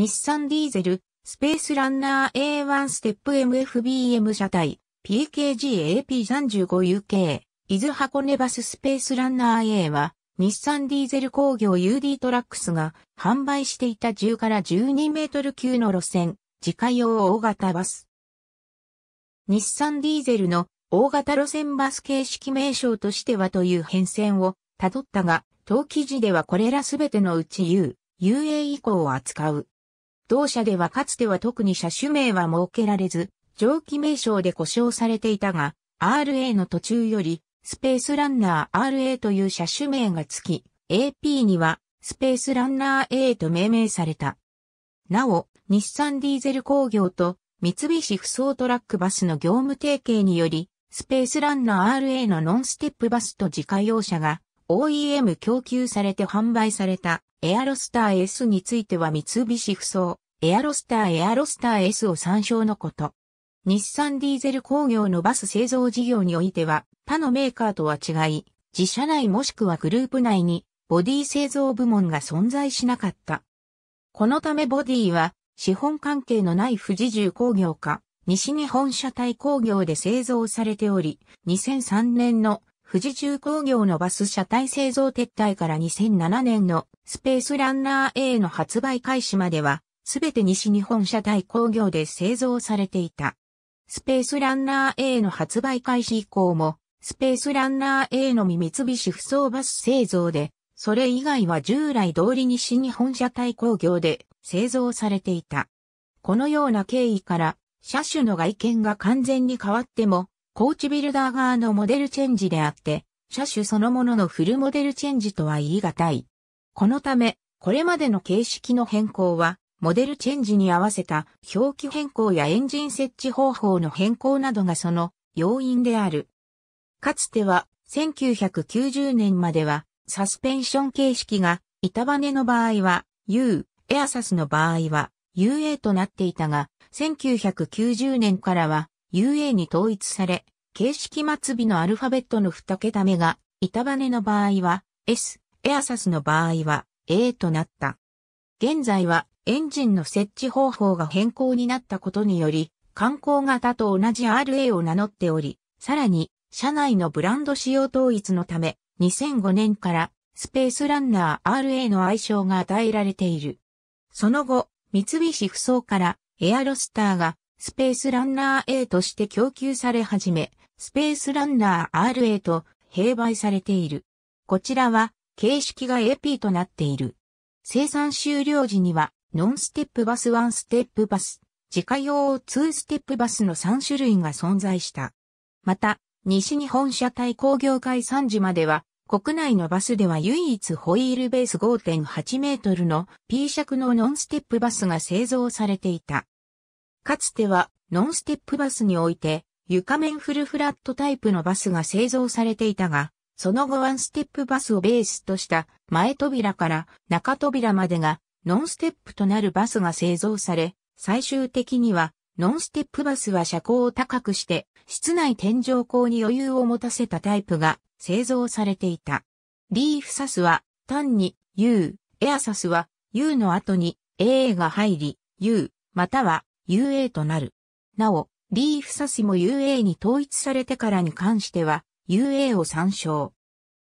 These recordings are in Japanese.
日産ディーゼル、スペースランナー A1 ステップ MFBM 車体、PKGAP35UK、伊豆箱根バススペースランナー A は、日産ディーゼル工業 UD トラックスが販売していた10から12メートル級の路線、自家用大型バス。日産ディーゼルの大型路線バス形式名称としてはという変遷をたどったが、当記事ではこれらすべてのうち U、UA 以降を扱う。同社ではかつては特に車種名は設けられず、蒸気名称で呼称されていたが、RA の途中より、スペースランナー RA という車種名がつき、AP には、スペースランナー A と命名された。なお、日産ディーゼル工業と三菱不走トラックバスの業務提携により、スペースランナー RA のノンステップバスと自家用車が OEM 供給されて販売されたエアロスター S については三菱不装、エアロスターエアロスター S を参照のこと。日産ディーゼル工業のバス製造事業においては、他のメーカーとは違い、自社内もしくはグループ内にボディ製造部門が存在しなかった。このためボディは資本関係のない富士重工業か、西日本社体工業で製造されており、2003年の富士重工業のバス車体製造撤退から2007年のスペースランナー A の発売開始までは、すべて西日本車体工業で製造されていた。スペースランナー A の発売開始以降も、スペースランナー A のみ三菱不走バス製造で、それ以外は従来通り西日本車体工業で製造されていた。このような経緯から、車種の外見が完全に変わっても、コーチビルダー側のモデルチェンジであって、車種そのもののフルモデルチェンジとは言い難い。このため、これまでの形式の変更は、モデルチェンジに合わせた表記変更やエンジン設置方法の変更などがその要因である。かつては1990年まではサスペンション形式が板バネの場合は U、エアサスの場合は UA となっていたが1990年からは UA に統一され、形式末尾のアルファベットの2桁目が、板バネの場合は S、エアサスの場合は A となった。現在はエンジンの設置方法が変更になったことにより、観光型と同じ RA を名乗っており、さらに、車内のブランド使用統一のため、2005年からスペースランナー RA の愛称が与えられている。その後、三菱不走からエアロスターがスペースランナー A として供給され始め、スペースランナー RA と併売されている。こちらは形式が AP となっている。生産終了時には、ノンステップバス、ワンステップバス、自家用2ステップバスの3種類が存在した。また、西日本車体工業会3時までは、国内のバスでは唯一ホイールベース5.8メートルの P 尺のノンステップバスが製造されていた。かつてはノンステップバスにおいて床面フルフラットタイプのバスが製造されていたが、その後ワンステップバスをベースとした前扉から中扉までがノンステップとなるバスが製造され、最終的にはノンステップバスは車高を高くして室内天井高に余裕を持たせたタイプが製造されていた。リーフサスは単に U、エアサスは U の後に AA が入り U または UA となる。なお、リーフサスも UA に統一されてからに関しては、UA を参照。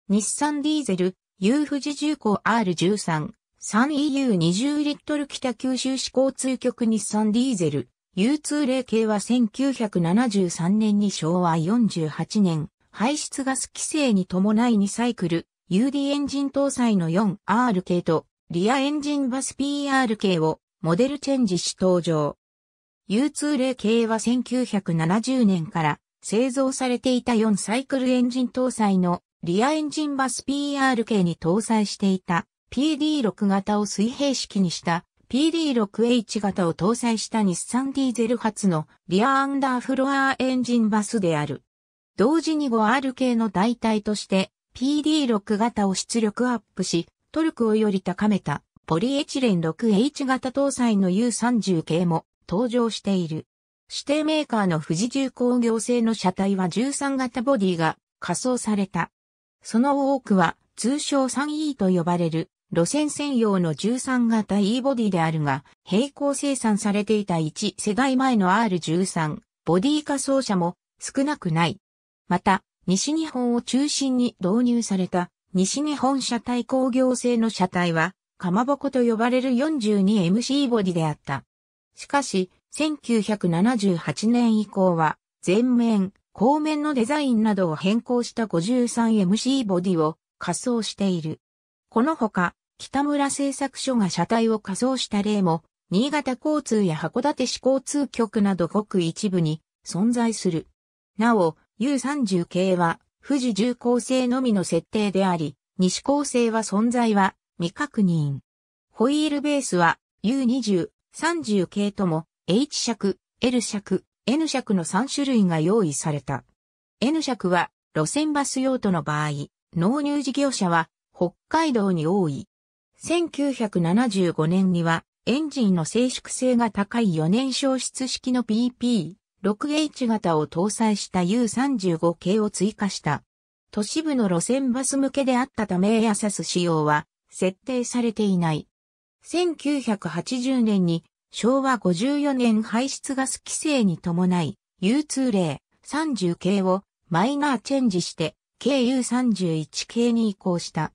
日産ディーゼル、U 富士重工 R13、3EU20 リットル北九州市交通局日産ディーゼル、U20 系は1973年に昭和48年、排出ガス規制に伴い2サイクル、UD エンジン搭載の 4R 系と、リアエンジンバス PR 系をモデルチェンジし登場。U2 系は1970年から製造されていた4サイクルエンジン搭載のリアエンジンバス PR 系に搭載していた PD6 型を水平式にした PD6H 型を搭載した日産ディーゼル発のリアアンダーフロアエンジンバスである。同時に 5R 系の代替として PD6 型を出力アップし、トルクをより高めたポリエチレン 6H 型搭載の U30 系も登場している。指定メーカーの富士重工業製の車体は13型ボディが仮装された。その多くは通称 3E と呼ばれる路線専用の13型 E ボディであるが、並行生産されていた1世代前の R13 ボディ仮装車も少なくない。また、西日本を中心に導入された西日本車体工業製の車体は、かまぼこと呼ばれる 42MC ボディであった。しかし、1978年以降は、前面、後面のデザインなどを変更した 53MC ボディを仮装している。このほか、北村製作所が車体を仮装した例も、新潟交通や函館市交通局などごく一部に存在する。なお、U30 系は、富士重工製のみの設定であり、西高製は存在は未確認。ホイールベースは U20 30系とも H 尺、L 尺、N 尺の3種類が用意された。N 尺は路線バス用途の場合、納入事業者は北海道に多い。1975年にはエンジンの静粛性が高い4年消失式の PP6H 型を搭載した U35 系を追加した。都市部の路線バス向けであったためエアサス仕様は設定されていない。1980年に昭和54年排出ガス規制に伴い U2 例30系をマイナーチェンジして KU31 系に移行した。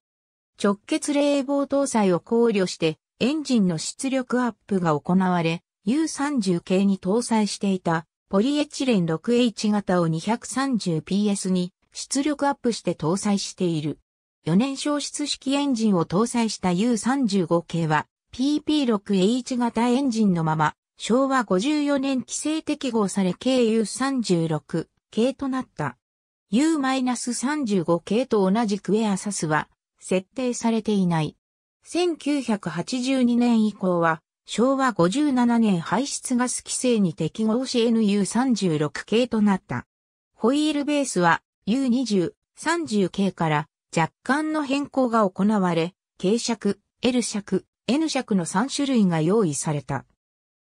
直結冷房搭載を考慮してエンジンの出力アップが行われ U30 系に搭載していたポリエチレン 6H 型を 230PS に出力アップして搭載している。4年消失式エンジンを搭載した U35 系は PP6H 型エンジンのまま、昭和54年規制適合され KU36 系となった。U-35 系と同じくエアサスは設定されていない。1982年以降は昭和57年排出ガス規制に適合し NU36 系となった。ホイールベースは U20、30系から若干の変更が行われ、軽尺、L 尺、N 尺の3種類が用意された。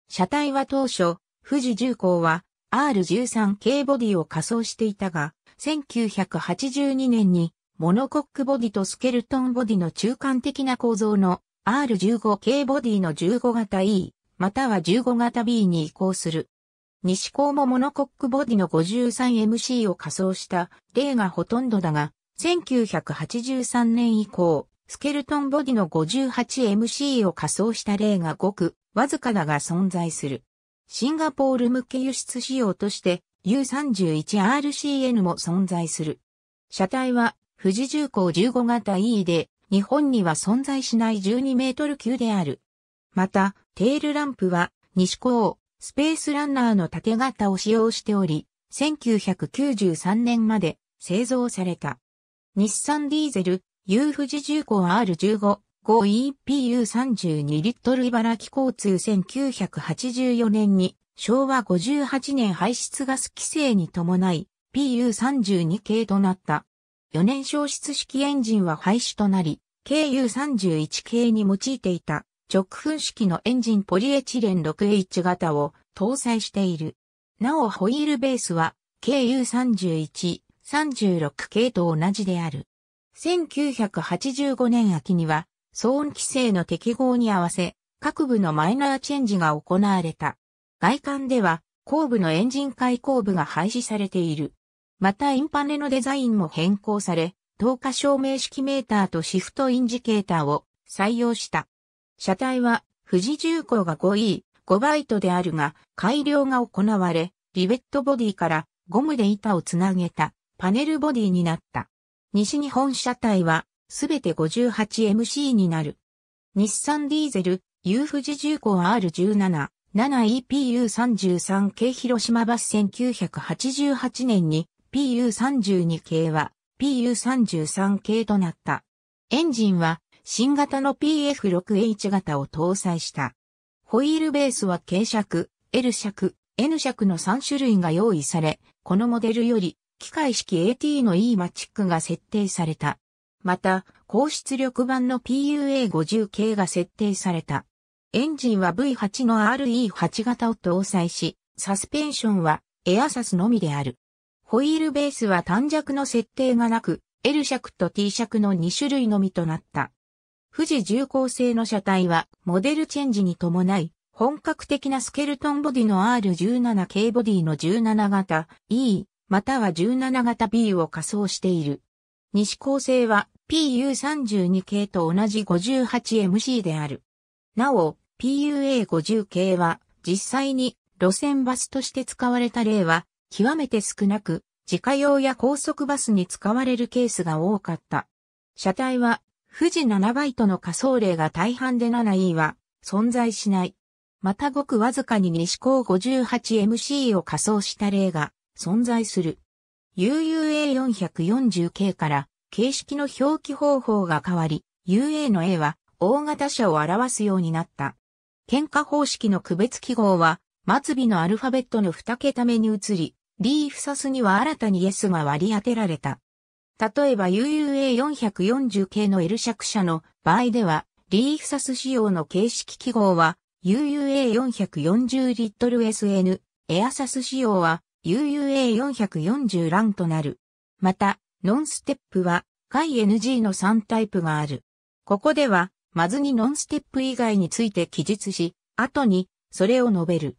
車体は当初、富士重工は R13 系ボディを仮装していたが、1982年にモノコックボディとスケルトンボディの中間的な構造の R15 系ボディの15型 E、または15型 B に移行する。西高もモノコックボディの 53MC を仮装した例がほとんどだが、1983年以降、スケルトンボディの 58MC を仮装した例がごくわずかだが存在する。シンガポール向け輸出仕様として U31RCN も存在する。車体は富士重工15型 E で日本には存在しない12メートル級である。また、テールランプは西高スペースランナーの縦型を使用しており、1993年まで製造された。日産ディーゼル U 富士重工 R15、5EPU32 リットル茨城交通1984年に昭和58年排出ガス規制に伴い PU32 系となった。4年消失式エンジンは廃止となり、KU31 系に用いていた直噴式のエンジンポリエチレン 6H 型を搭載している。なおホイールベースは KU31、36系と同じである。1985年秋には、騒音規制の適合に合わせ、各部のマイナーチェンジが行われた。外観では、後部のエンジン開口部が廃止されている。またインパネのデザインも変更され、透過照明式メーターとシフトインジケーターを採用した。車体は富士重工が 5E、5バイトであるが、改良が行われ、リベットボディからゴムで板をつなげたパネルボディになった。西日本車体は、すべて 58MC になる。日産ディーゼル、U 富士重工 R17、7EPU33 系広島バス1988年に PU32 系は PU33 系となった。エンジンは新型の PF6H 型を搭載した。ホイールベースは軽尺、L 尺、N 尺の3種類が用意され、このモデルより機械式 AT の E マチックが設定された。また、高出力版の PUA50 系が設定された。エンジンは V8 の RE8 型を搭載し、サスペンションはエアサスのみである。ホイールベースは短尺の設定がなく、L 尺と T 尺の2種類のみとなった。富士重工製の車体はモデルチェンジに伴い、本格的なスケルトンボディの R17 系ボディの17型 E または17型 B を仮装している。西高生は PU32 系と同じ 58MC である。なお、PUA50 系は実際に路線バスとして使われた例は極めて少なく、自家用や高速バスに使われるケースが多かった。車体は富士7バイトの仮想例が大半で 7E は存在しない。またごくわずかに西高 58MC を仮想した例が存在する。UUA440K から形式の表記方法が変わり、UA の A は大型車を表すようになった。喧嘩方式の区別記号は末尾のアルファベットの2桁目に移り、リーフサスには新たに S が割り当てられた。例えば UUA440 系の L 尺車の場合では、リーフサス仕様の形式記号は UUA440 リットル SN、エアサス仕様は UUA440 欄となる。また、ノンステップは、回 NG の3タイプがある。ここでは、まずにノンステップ以外について記述し、後に、それを述べる。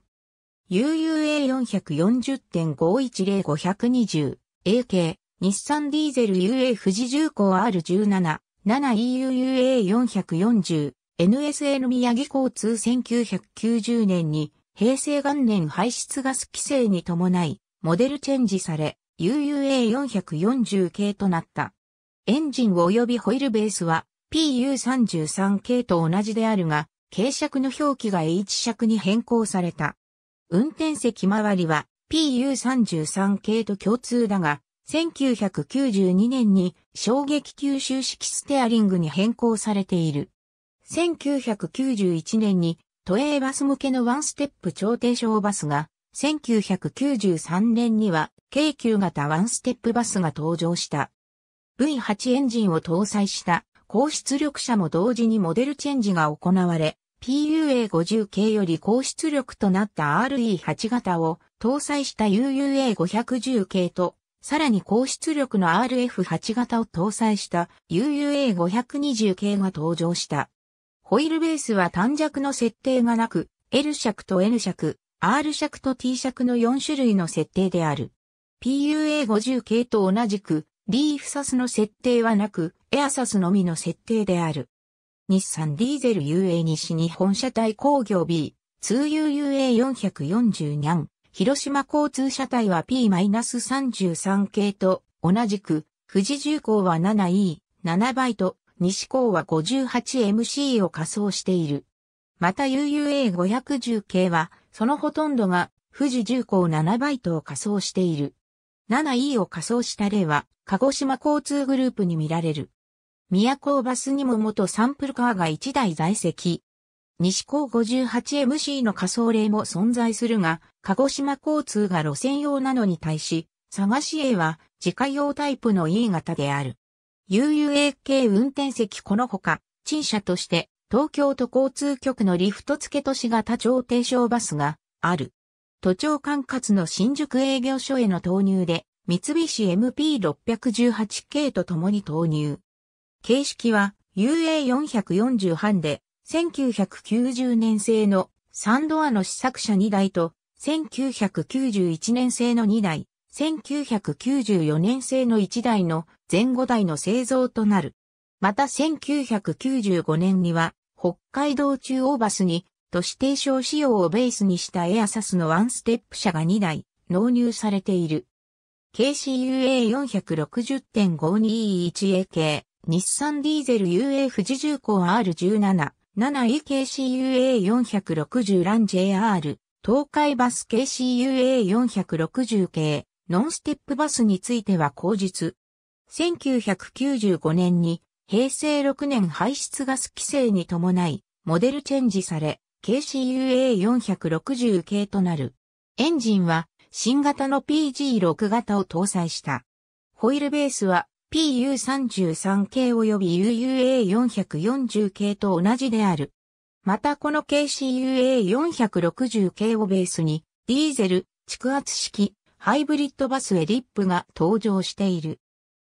UUA440.510520、AK、日産ディーゼル UA 富士重工 R17、7EUUA440、NSN 宮城交通1990年に、平成元年排出ガス規制に伴い、モデルチェンジされ、UUA440 系となった。エンジン及びホイールベースは PU33 系と同じであるが、軽尺の表記が H 尺に変更された。運転席周りは PU33 系と共通だが、1992年に衝撃吸収式ステアリングに変更されている。1991年に都営バス向けのワンステップ超低床バスが、1993年には、京急型ワンステップバスが登場した。V8 エンジンを搭載した高出力車も同時にモデルチェンジが行われ、PUA50 系より高出力となった RE8 型を搭載した UUA510 系と、さらに高出力の RF8 型を搭載した UUA520 系が登場した。ホイールベースは短尺の設定がなく、L 尺と N 尺、R 尺と T 尺の4種類の設定である。PUA50 系と同じく、リーフサスの設定はなく、エアサスのみの設定である。日産ディーゼル UA 西日本車体工業 B、通 u u a 4 4 0ニャン、広島交通車体は P-33 系と同じく、富士重工は 7E、7バイト、西高は 58MC を仮装している。また UUA510 系は、そのほとんどが、富士重工7バイトを仮装している。7E を仮装した例は、鹿児島交通グループに見られる。宮古バスにも元サンプルカーが1台在籍。西高 58MC の仮想例も存在するが、鹿児島交通が路線用なのに対し、佐賀市 A は自家用タイプの E 型である。UUAK 運転席このほか、陳謝として、東京都交通局のリフト付け都市型超低床バスがある。都庁管轄の新宿営業所への投入で、三菱 MP618 系と共に投入。形式は UA440 班で、1990年製の3ドアの試作車2台と、1991年製の2台、1994年製の1台の前後台の製造となる。また1995年には北海道中央バスに都市提唱仕様をベースにしたエアサスのワンステップ車が2台納入されている。KCUA460.521A k 日産ディーゼル UA 富士重工 R17、7EKCUA460 ラン JR、東海バス KCUA460 k ノンステップバスについては後日。1995年に平成6年排出ガス規制に伴い、モデルチェンジされ、KCUA460 系となる。エンジンは新型の PG6 型を搭載した。ホイールベースは PU33 系及び UUA440 系と同じである。またこの KCUA460 系をベースに、ディーゼル、蓄圧式、ハイブリッドバスエリップが登場している。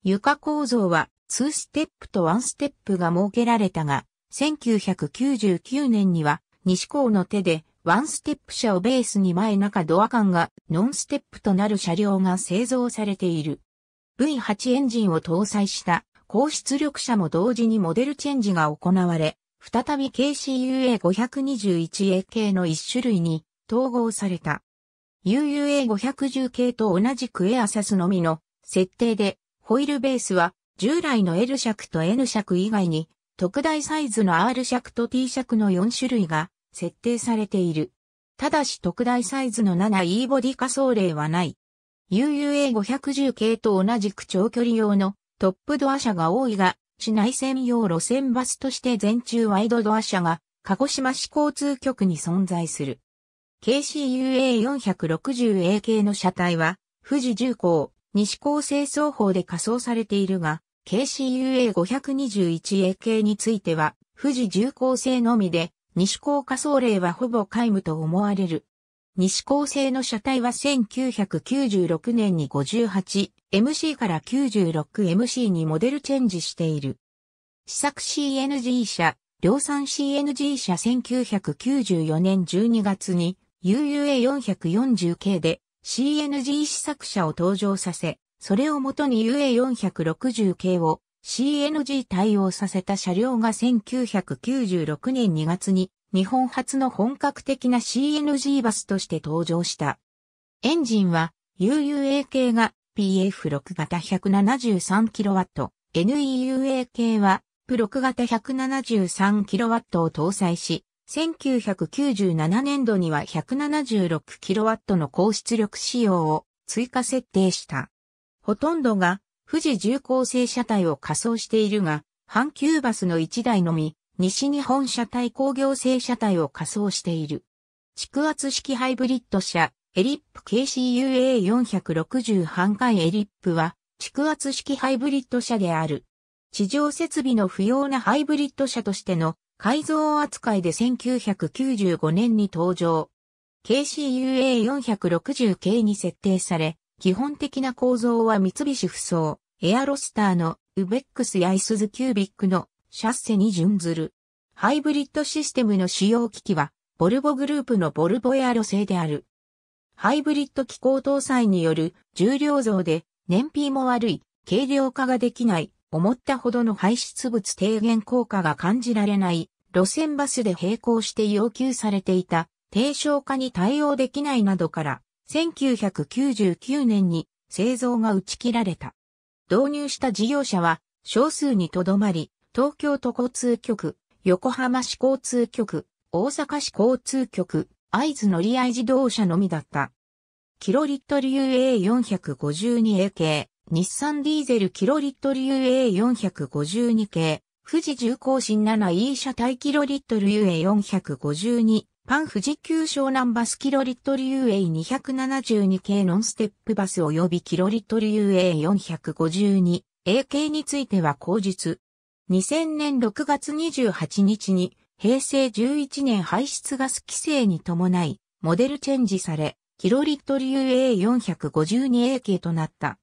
床構造は2ステップと1ステップが設けられたが、1999年には西港の手で1ステップ車をベースに前中ドア間がノンステップとなる車両が製造されている。V8 エンジンを搭載した高出力車も同時にモデルチェンジが行われ、再び KCUA521A k の一種類に統合された。UUA510 系と同じくエアサスのみの設定で、ホイールベースは従来の L 尺と N 尺以外に特大サイズの R 尺と T 尺の4種類が設定されている。ただし特大サイズの 7E ボディ仮想例はない。UUA510 系と同じく長距離用のトップドア車が多いが、市内専用路線バスとして全中ワイドドア車が鹿児島市交通局に存在する。KCUA460A 系の車体は、富士重工、西高製双方で仮装されているが、KCUA521A 系については、富士重工製のみで、西高仮想例はほぼ皆無と思われる。西高製の車体は1996年に 58MC から 96MC にモデルチェンジしている。試作 CNG 車、量産 CNG 車1994年12月に UUA440 系で CNG 試作車を登場させ、それをもとに UA460 系を CNG 対応させた車両が1996年2月に日本初の本格的な CNG バスとして登場した。エンジンは UUA 系が PF6 型 173kW、NEUA 系は P6 型 173kW を搭載し、1997年度には 176kW の高出力仕様を追加設定した。ほとんどが富士重工製車体を仮装しているが、阪急バスの1台のみ、西日本車体工業製車体を仮装している。蓄圧式ハイブリッド車、エリップ KCUA460 半回エリップは、蓄圧式ハイブリッド車である。地上設備の不要なハイブリッド車としての改造扱いで1995年に登場。KCUA460 系に設定され、基本的な構造は三菱不装、エアロスターのウベックスやイスズキュービックのシャッセに準ずる。ハイブリッドシステムの使用機器は、ボルボグループのボルボエアロ製である。ハイブリッド機構搭載による重量増で燃費も悪い、軽量化ができない思ったほどの排出物低減効果が感じられない路線バスで並行して要求されていた低消化に対応できないなどから1999年に製造が打ち切られた。導入した事業者は少数にとどまり、東京都交通局、横浜市交通局、大阪市交通局、合図乗り合い自動車のみだった。キロリットル UA452A 系、日産ディーゼルキロリットル UA452 系、富士重工新 7E 車体キロリットル UA452、パン富士急湘南バスキロリットル UA272 系ノンステップバス及びキロリットル UA452、A 系については後日。2000年6月28日に平成11年排出ガス規制に伴い、モデルチェンジされ、キロリットル UA452A 系となった。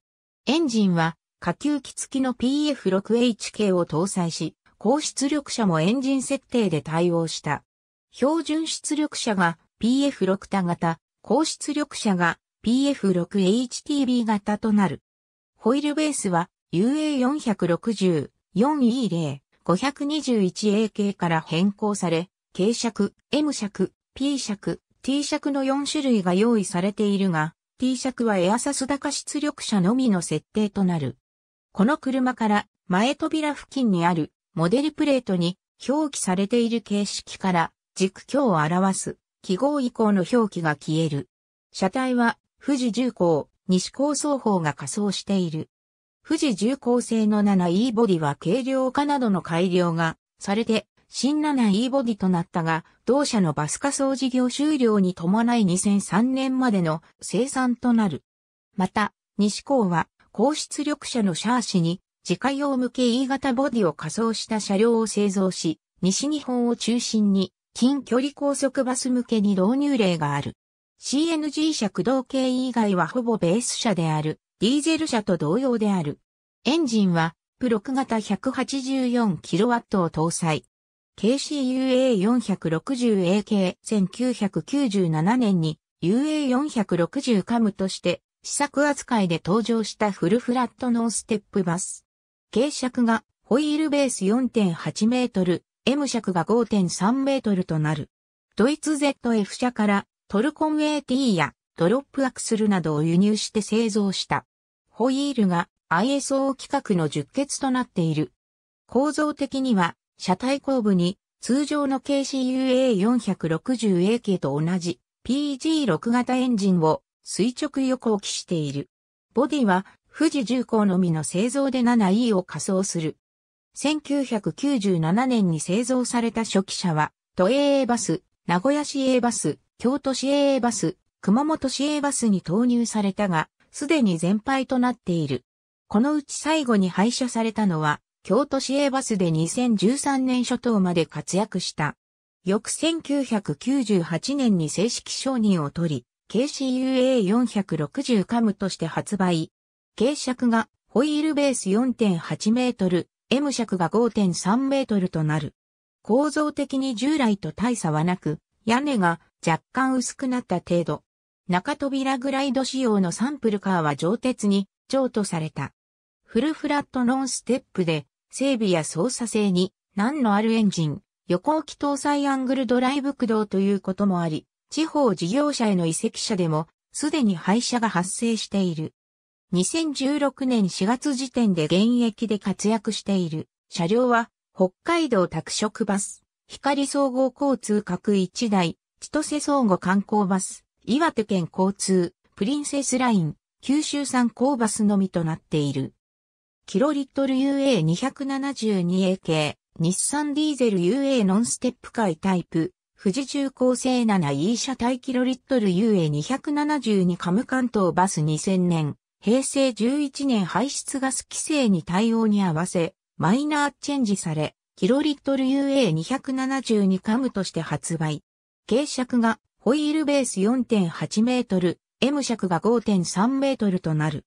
エンジンは下級機付きの PF6HK を搭載し、高出力車もエンジン設定で対応した。標準出力車が PF6 多型、高出力車が PF6HTB 型となる。ホイールベースは UA460、4E0、521A k から変更され、K 尺、M 尺、P 尺、T 尺の4種類が用意されているが、T 尺はエアサス高出力車のみの設定となる。この車から前扉付近にあるモデルプレートに表記されている形式から軸強を表す記号以降の表記が消える。車体は富士重工、西高双方が仮装している。富士重工製の 7E ボディは軽量化などの改良がされて新7 e ボディとなったが、同社のバス化装事業終了に伴い2003年までの生産となる。また、西高は、高出力車のシャーシに、自家用向け E 型ボディを仮装した車両を製造し、西日本を中心に、近距離高速バス向けに導入例がある。CNG 車駆動系以外はほぼベース車である、ディーゼル車と同様である。エンジンは、プロク型 184kW を搭載。KCUA460A k 1997年に UA460 カムとして試作扱いで登場したフルフラットノーステップバス。傾尺がホイールベース4.8メートル、M 尺が5.3メートルとなる。ドイツ ZF 社からトルコン AT やドロップアクスルなどを輸入して製造した。ホイールが ISO 規格の10欠となっている。構造的には車体後部に通常の KCUA460A k と同じ PG6 型エンジンを垂直横置きしている。ボディは富士重工のみの製造で 7E を仮装する。1997年に製造された初期車は、都営バス、名古屋市営バス、京都市営バス、熊本市営バスに投入されたが、すでに全廃となっている。このうち最後に廃車されたのは、京都市営バスで2013年初頭まで活躍した。翌1998年に正式承認を取り、KCUA460 カムとして発売。軽尺がホイールベース4.8メートル、M 尺が5.3メートルとなる。構造的に従来と大差はなく、屋根が若干薄くなった程度。中扉グライド仕様のサンプルカーは上鉄に譲渡された。フルフラットノンステップで整備や操作性に難のあるエンジン、横置き搭載アングルドライブ駆動ということもあり、地方事業者への移籍者でも、すでに廃車が発生している。2016年4月時点で現役で活躍している車両は、北海道拓殖バス、光総合交通各1台、千歳総合観光バス、岩手県交通、プリンセスライン、九州産高バスのみとなっている。キロリットル UA272A 系、日産ディーゼル UA ノンステップ界タイプ、富士重工製 7E 車体キロリットル UA272 カム関東バス2000年、平成11年排出ガス規制に対応に合わせ、マイナーチェンジされ、キロリットル UA272 カムとして発売。軽尺がホイールベース4.8メートル、M 尺が5.3メートルとなる。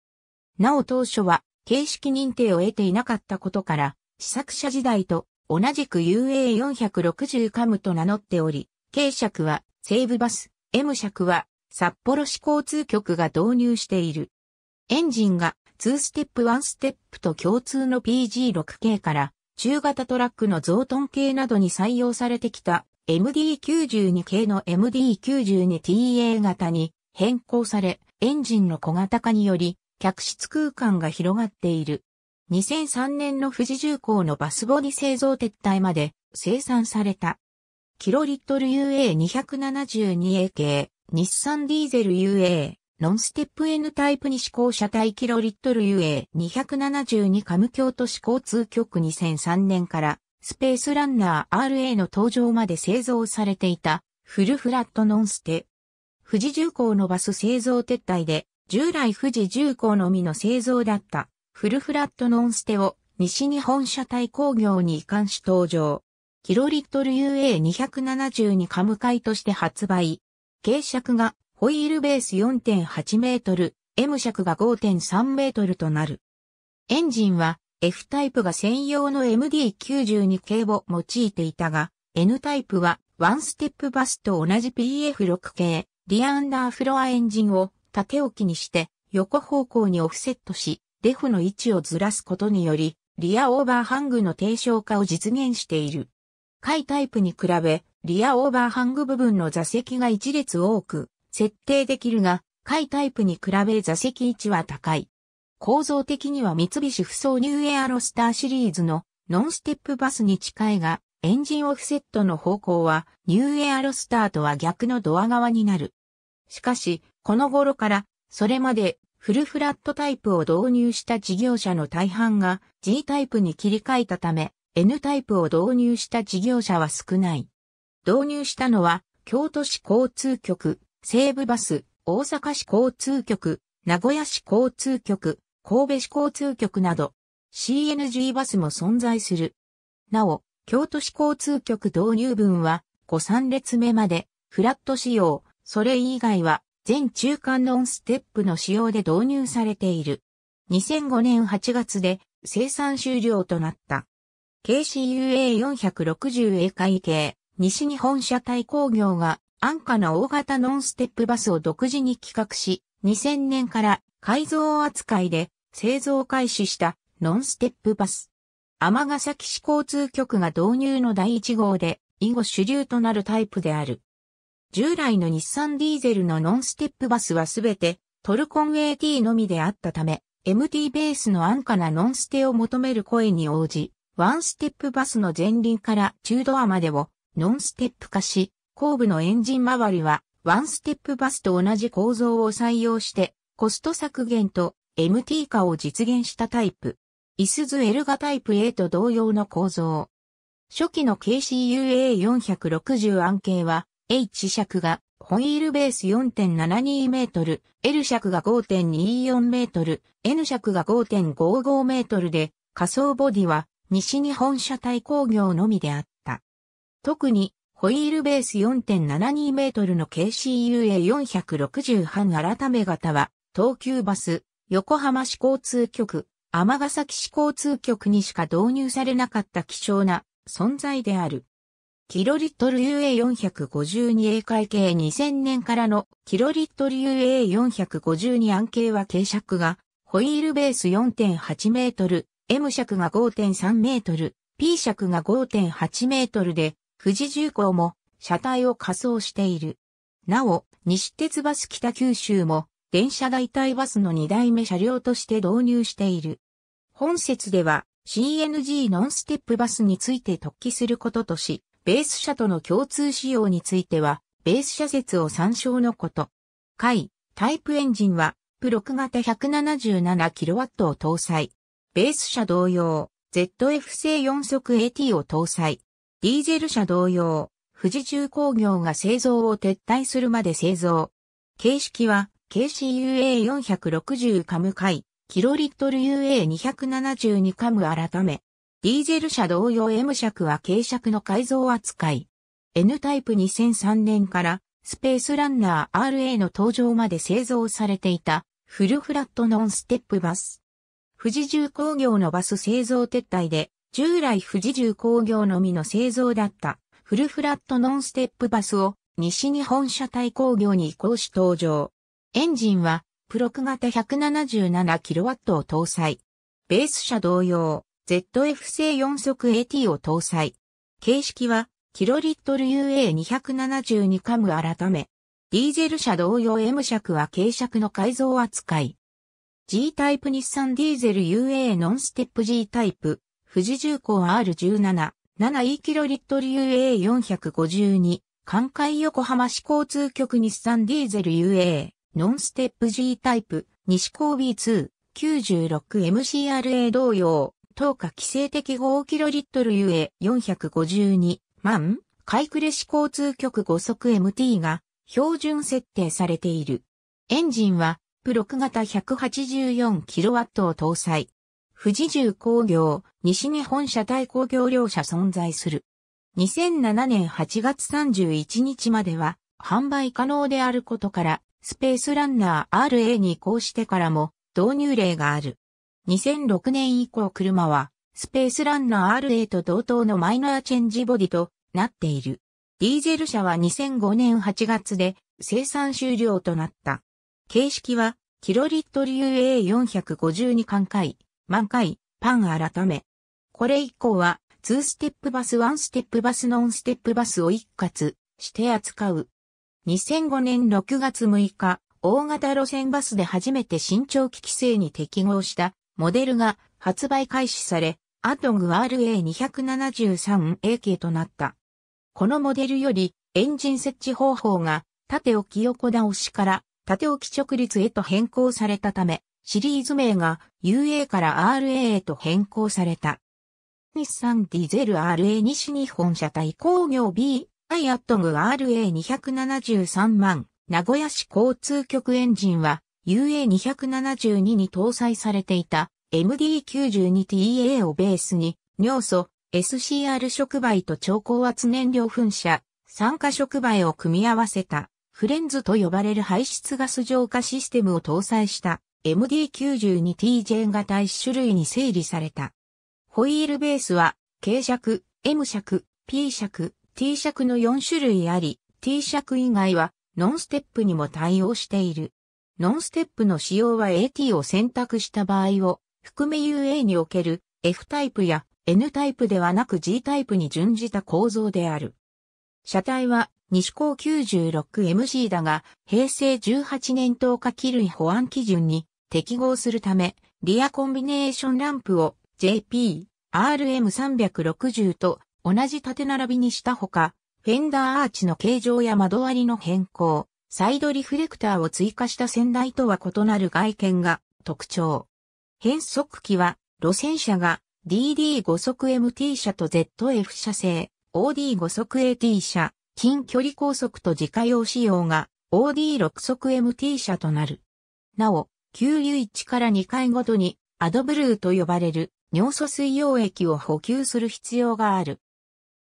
なお当初は形式認定を得ていなかったことから、試作者時代と同じく UA460 カムと名乗っており、K 尺は西武バス、M 尺は札幌市交通局が導入している。エンジンが2ステップ1ステップと共通の PG6 系から中型トラックの増トン系などに採用されてきた MD92 系の MD92TA 型に変更されエンジンの小型化により客室空間が広がっている。2003年の富士重工のバスボディ製造撤退まで生産された。キロリットル UA272A 系、日産ディーゼル UA、ノンステップ N タイプに試行車体キロリットル UA272 カム京都市交通局2003年からスペースランナー RA の登場まで製造されていたフルフラットノンステ。富士重工のバス製造撤退で従来富士重工のみの製造だったフルフラットノンステを西日本車体工業に移管し登場。キロリットル UA272 カムイとして発売。軽尺がホイールベース4.8メートル、M 尺が5.3メートルとなる。エンジンは F タイプが専用の MD92 系を用いていたが、N タイプはワンステップバスと同じ PF6 系、リアンダーフロアエンジンを縦置きにして横方向にオフセットし、デフの位置をずらすことにより、リアオーバーハングの低床化を実現している。回タイプに比べ、リアオーバーハング部分の座席が一列多く設定できるが、回タイプに比べ座席位置は高い。構造的には三菱不走ニューエアロスターシリーズのノンステップバスに近いが、エンジンオフセットの方向はニューエアロスターとは逆のドア側になる。しかし、この頃から、それまでフルフラットタイプを導入した事業者の大半が G タイプに切り替えたため、N タイプを導入した事業者は少ない。導入したのは、京都市交通局、西部バス、大阪市交通局、名古屋市交通局、神戸市交通局など、CNG バスも存在する。なお、京都市交通局導入分は、5、3列目まで、フラット仕様、それ以外は、全中間ノンステップの仕様で導入されている。2005年8月で生産終了となった。KCUA460A 会計、西日本車体工業が安価な大型ノンステップバスを独自に企画し、2000年から改造扱いで製造開始したノンステップバス。ヶ崎市交通局が導入の第1号で、以後主流となるタイプである。従来の日産ディーゼルのノンステップバスはすべてトルコン AT のみであったため、MT ベースの安価なノンステを求める声に応じ、ワンステップバスの前輪から中ドアまでをノンステップ化し、後部のエンジン周りはワンステップバスと同じ構造を採用してコスト削減と MT 化を実現したタイプ。イスズ L ガタイプ A と同様の構造。初期の KCUA460 案件は H 尺がホイールベース4.72メートル、L 尺が5.24メートル、N 尺が5.55メートルで、仮想ボディは西日本車体工業のみであった。特に、ホイールベース4.72メートルの KCUA460 半改め型は、東急バス、横浜市交通局、尼崎市交通局にしか導入されなかった貴重な存在である。キロリットル UA452A 会計2000年からのキロリットル UA452 案件は軽尺がホイールベース4.8メートル、M 尺が5.3メートル、P 尺が5.8メートルで、富士重工も車体を仮装している。なお、西鉄バス北九州も電車代替バスの2代目車両として導入している。本説では CNG ノンステップバスについて突起することとし、ベース社との共通仕様については、ベース社説を参照のこと。回、タイプエンジンは、プク型 177kW を搭載。ベース車同様、ZF 製4速 AT を搭載。ディーゼル車同様、富士重工業が製造を撤退するまで製造。形式は、KCUA460 カム回、キロリットル UA272 カム改め。ディーゼル車同様 M 尺は軽尺の改造扱い。N タイプ2003年からスペースランナー RA の登場まで製造されていたフルフラットノンステップバス。富士重工業のバス製造撤退で従来富士重工業のみの製造だったフルフラットノンステップバスを西日本車体工業に移行し登場。エンジンはプロク型 177kW を搭載。ベース車同様、ZF 製4速 AT を搭載。形式は、キロリットル UA272 カム改め。ディーゼル車同様 M 尺は軽尺の改造扱い。G タイプ日産ディーゼル UA ノンステップ G タイプ、富士重工 R17、7E キロリットル UA452、関海横浜市交通局日産ディーゼル UA、ノンステップ G タイプ、西高 B2、96MCRA 同様、等価規制的5トルゆえ452万買暮市交通局5速 MT が標準設定されている。エンジンはプロ6型1 8 4ットを搭載。富士重工業、西日本車体工業両社存在する。2007年8月31日までは販売可能であることから、スペースランナー RA に移行してからも導入例がある。2006年以降車は、スペースランナー RA と同等のマイナーチェンジボディとなっている。ディーゼル車は2005年8月で生産終了となった。形式は、キロリット流 A452 巻回、満回、パン改め。これ以降は、2ステップバス、1ステップバス、ノンステップバスを一括して扱う。2005年6月6日、大型路線バスで初めて身長機規制に適合したモデルが発売開始され、アトグ RA273A k となった。このモデルよりエンジン設置方法が縦置き横倒しから縦置き直立へと変更されたため、シリーズ名が UA から RA へと変更された。日産ディゼル RA 西日本車体工業 B、i アットグ RA273 万、名古屋市交通局エンジンは UA272 に搭載されていた MD92TA をベースに尿素、SCR 触媒と超高圧燃料噴射、酸化触媒を組み合わせたフレンズと呼ばれる排出ガス浄化システムを搭載した MD92TJ 型一種類に整理された。ホイールベースは、K 尺、M 尺、P 尺、T 尺の4種類あり、T 尺以外はノンステップにも対応している。ノンステップの仕様は AT を選択した場合を含め UA における F タイプや N タイプではなく G タイプに準じた構造である。車体は西高 96MC だが、平成18年10日機類保安基準に適合するため、リアコンビネーションランプを JP、RM360 と同じ縦並びにしたほか、フェンダーアーチの形状や窓割りの変更、サイドリフレクターを追加した先代とは異なる外見が特徴。変速機は路線車が DD5 速 MT 車と ZF 車製、OD5 速 AT 車、近距離高速と自家用仕様が OD6 速 MT 車となる。なお、給油1から2回ごとにアドブルーと呼ばれる尿素水溶液を補給する必要がある。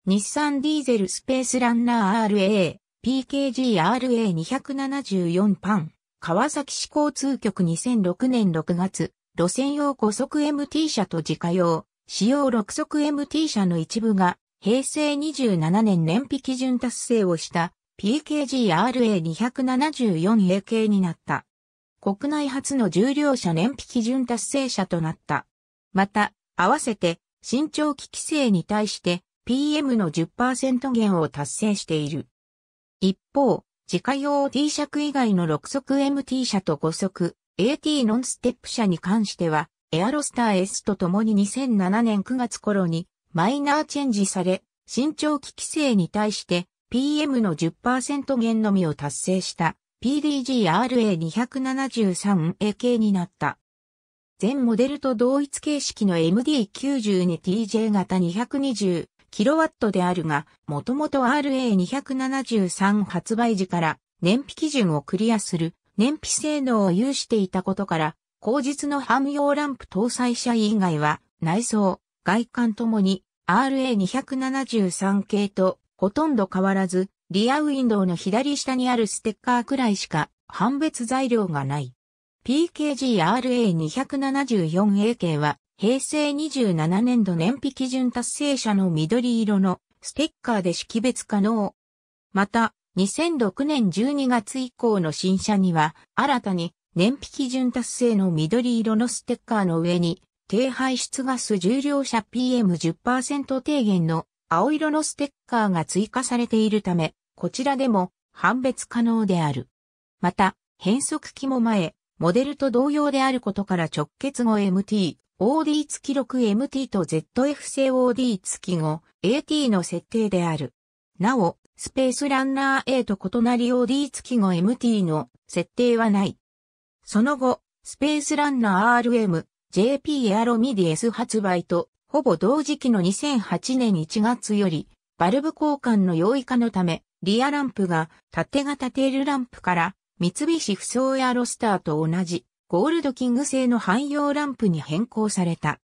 日産ディーゼルスペースランナー RA PKGRA274 パン、川崎市交通局2006年6月、路線用5速 MT 車と自家用、使用6速 MT 車の一部が、平成27年燃費基準達成をした PKGRA274A k になった。国内初の重量車燃費基準達成車となった。また、合わせて、新長期規制に対して PM の10%減を達成している。一方、自家用 T 尺以外の6速 MT 車と5速 AT ノンステップ車に関しては、エアロスター S と共に2007年9月頃にマイナーチェンジされ、新長期規制に対して PM の10%減のみを達成した PDGRA273A k になった。全モデルと同一形式の MD92TJ 型220キロワットであるが、もともと RA273 発売時から燃費基準をクリアする燃費性能を有していたことから、後日のハム用ランプ搭載車以外は内装、外観ともに RA273 系とほとんど変わらず、リアウィンドウの左下にあるステッカーくらいしか判別材料がない。PKGRA274A 系は平成27年度燃費基準達成者の緑色のステッカーで識別可能。また、2006年12月以降の新車には、新たに燃費基準達成の緑色のステッカーの上に、低排出ガス重量車 PM10% 低減の青色のステッカーが追加されているため、こちらでも判別可能である。また、変速機も前、モデルと同様であることから直結後 MT OD 付き 6MT と ZF 製 OD 付き 5AT の設定である。なお、スペースランナー A と異なり OD 付き 5MT の設定はない。その後、スペースランナー RM、JP エアロミディ S 発売と、ほぼ同時期の2008年1月より、バルブ交換の容易化のため、リアランプが縦型テールランプから、三菱不走エアロスターと同じゴールドキング製の汎用ランプに変更された。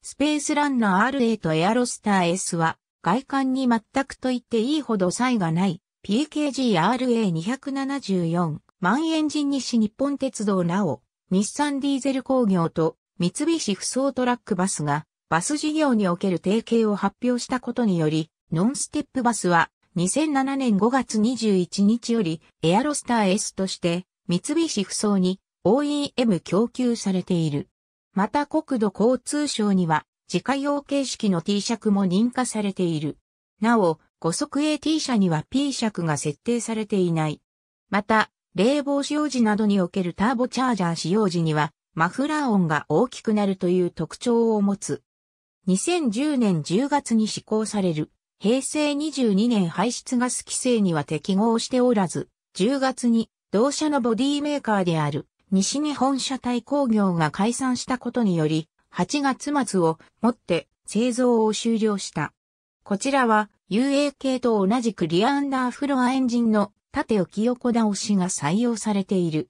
スペースランナー RA とエアロスター S は外観に全くと言っていいほど差異がない PKGRA274 万エンジン西日本鉄道なお日産ディーゼル工業と三菱不走トラックバスがバス事業における提携を発表したことにより、ノンステップバスは2007年5月21日よりエアロスター S として三菱不走に OEM 供給されている。また国土交通省には自家用形式の T 尺も認可されている。なお、5速 AT 車には P 尺が設定されていない。また、冷房使用時などにおけるターボチャージャー使用時には、マフラー音が大きくなるという特徴を持つ。2010年10月に施行される、平成22年排出ガス規制には適合しておらず、10月に同社のボディメーカーである西日本車体工業が解散したことにより、8月末をもって製造を終了した。こちらは UA 系と同じくリアアンダーフロアエンジンの縦置き横倒しが採用されている。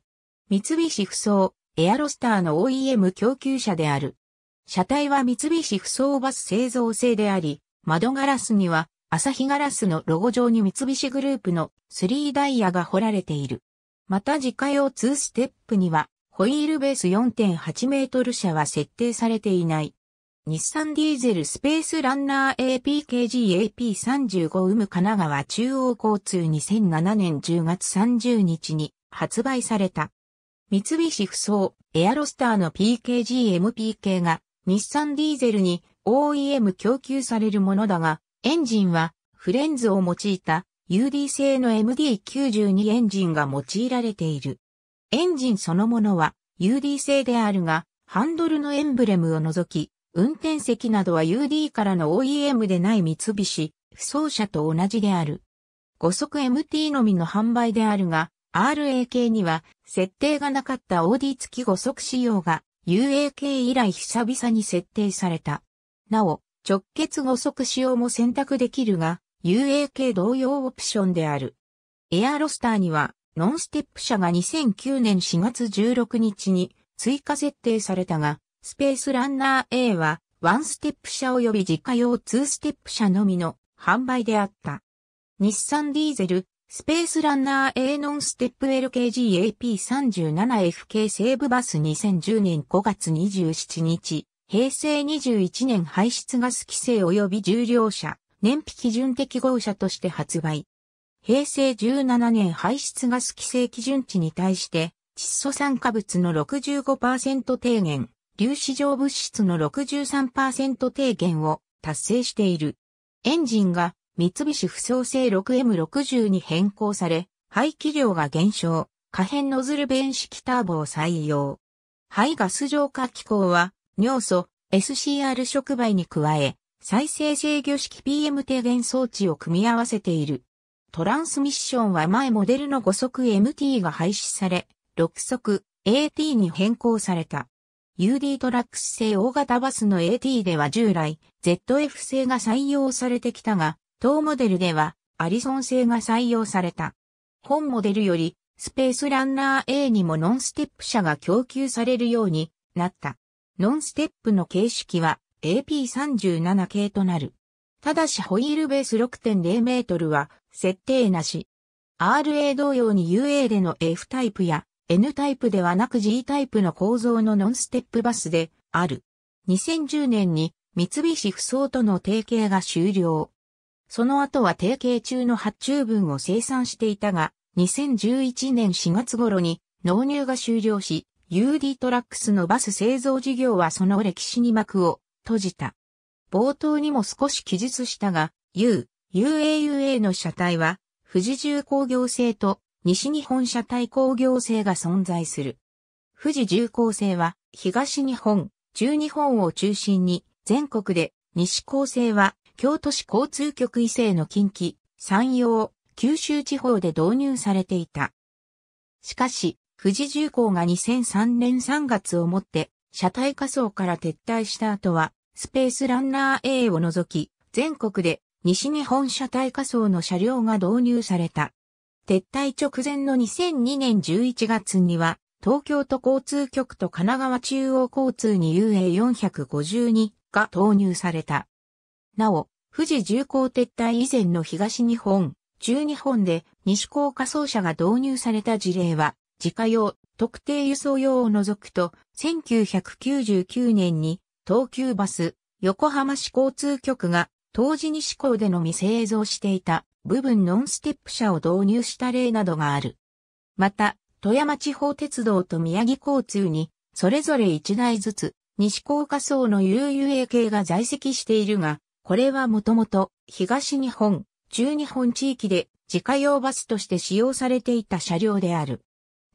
三菱不走、エアロスターの OEM 供給車である。車体は三菱不走バス製造製であり、窓ガラスには、朝日ガラスのロゴ上に三菱グループの3ダイヤが彫られている。また自家用2ステップには、ホイールベース4.8メートル車は設定されていない。日産ディーゼルスペースランナー APKGAP35 ウム神奈川中央交通2007年10月30日に発売された。三菱不走エアロスターの PKGMPK が日産ディーゼルに OEM 供給されるものだが、エンジンはフレンズを用いた UD 製の MD92 エンジンが用いられている。エンジンそのものは UD 製であるが、ハンドルのエンブレムを除き、運転席などは UD からの OEM でない三菱、不走車と同じである。5速 MT のみの販売であるが、RAK には設定がなかった OD 付き5速仕様が UAK 以来久々に設定された。なお、直結5速仕様も選択できるが、UAK 同様オプションである。エアロスターには、ノンステップ車が2009年4月16日に追加設定されたが、スペースランナー A は、ワンステップ車及び自家用ツーステップ車のみの販売であった。日産ディーゼル、スペースランナー A ノンステップ LKGAP37FK セーブバス2010年5月27日、平成21年排出ガス規制及び重量車、燃費基準適合車として発売。平成17年排出ガス規制基準値に対して、窒素酸化物の65%低減、粒子状物質の63%低減を達成している。エンジンが三菱不創製 6M60 に変更され、排気量が減少、可変ノズル弁式ターボを採用。排ガス浄化機構は、尿素、SCR 触媒に加え、再生制御式 PM 低減装置を組み合わせている。トランスミッションは前モデルの5速 MT が廃止され、6速 AT に変更された。UD トラックス製大型バスの AT では従来 ZF 製が採用されてきたが、当モデルではアリソン製が採用された。本モデルよりスペースランナー A にもノンステップ車が供給されるようになった。ノンステップの形式は AP37 系となる。ただしホイールベース6.0メートルは設定なし。RA 同様に UA での F タイプや N タイプではなく G タイプの構造のノンステップバスである。2010年に三菱不走との提携が終了。その後は提携中の発注分を生産していたが、2011年4月頃に納入が終了し、UD トラックスのバス製造事業はその歴史に幕を閉じた。冒頭にも少し記述したが、U、UAUA の車体は、富士重工業製と西日本車体工業製が存在する。富士重工製は、東日本、中日本を中心に、全国で、西高生は、京都市交通局異性の近畿、山陽、九州地方で導入されていた。しかし、富士重工が2003年3月をもって車体仮想から撤退した後は、スペースランナー A を除き、全国で西日本車体仮想の車両が導入された。撤退直前の2002年11月には、東京都交通局と神奈川中央交通に UA452 が投入された。なお、富士重工撤退以前の東日本、中日本で西高仮想車が導入された事例は、自家用特定輸送用を除くと、1999年に東急バス、横浜市交通局が当時西港でのみ製造していた部分ノンステップ車を導入した例などがある。また、富山地方鉄道と宮城交通に、それぞれ1台ずつ、西高架層の UUA 系が在籍しているが、これはもともと東日本、中日本地域で自家用バスとして使用されていた車両である。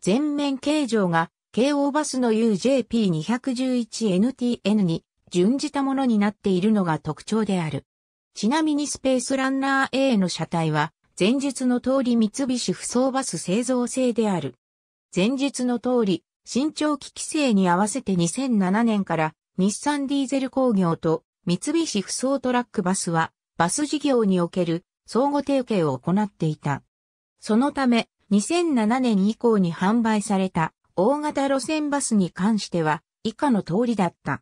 全面形状が、京王バスの UJP211NTN に準じたものになっているのが特徴である。ちなみにスペースランナー A の車体は、前述の通り三菱不走バス製造製である。前述の通り、新長期規制に合わせて2007年から日産ディーゼル工業と三菱不走トラックバスはバス事業における相互提携を行っていた。そのため、2007年以降に販売された大型路線バスに関しては以下の通りだった。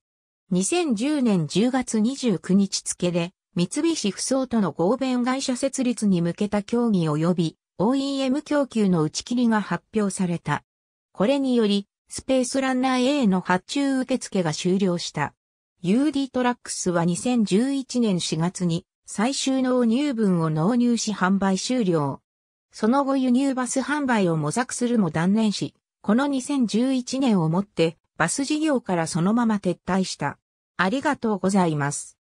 2010年10月29日付で三菱不走との合弁会社設立に向けた協議及び OEM 供給の打ち切りが発表された。これによりスペースランナー A の発注受付が終了した。UD トラックスは2011年4月に最終納入分を納入し販売終了。その後輸入バス販売を模索するも断念し、この2011年をもってバス事業からそのまま撤退した。ありがとうございます。